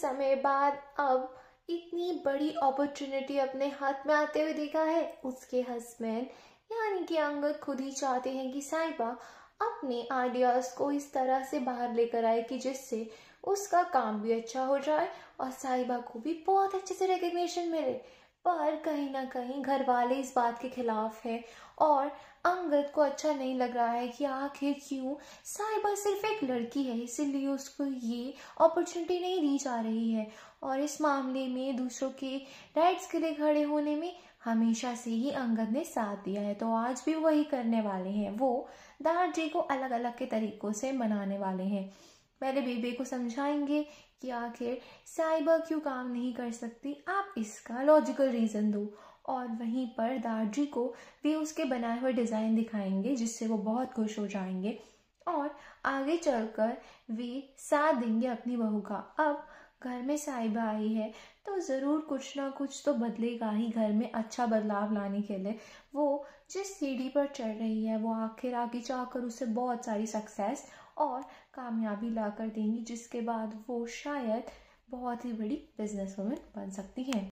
समय बाद अब इतनी बड़ी अपॉर्चुनिटी अपने हाथ में आते हुए देखा है उसके हस्बैंड यानी कि अंगद खुद ही चाहते हैं कि साहिबा अपने आइडियाज को इस तरह से बाहर लेकर आए कि जिससे उसका काम भी अच्छा हो जाए और साहिबा को भी बहुत अच्छे से रिकग्निशन मिले पर कहीं ना कहीं घर वाले इस बात के खिलाफ हैं और अंगद को अच्छा नहीं लग रहा है कि आखिर क्यों साहिबा सिर्फ एक लड़की है इसीलिए उसको ये अपॉर्चुनिटी नहीं दी जा रही है और इस मामले में दूसरों के राइट्स के लिए खड़े होने में हमेशा से ही अंगद ने साथ दिया है तो आज भी वही करने वाले हैं वो दार जी को अलग अलग के तरीकों से मनाने वाले हैं पहले बेबे को समझाएंगे कि आखिर साइबर क्यों काम नहीं कर सकती आप इसका लॉजिकल रीज़न दो और वहीं पर दार्जी को भी उसके बनाए हुए डिज़ाइन दिखाएंगे जिससे वो बहुत खुश हो जाएंगे और आगे चलकर वे साथ देंगे अपनी बहू का अब घर में साहिबा आई है तो ज़रूर कुछ ना कुछ तो बदलेगा ही घर में अच्छा बदलाव लाने के लिए वो जिस सीढ़ी पर चढ़ रही है वो आखिर आगे जाकर उसे बहुत सारी सक्सेस और कामयाबी ला कर देंगी जिसके बाद वो शायद बहुत ही बड़ी बिजनेस वूमेन बन सकती हैं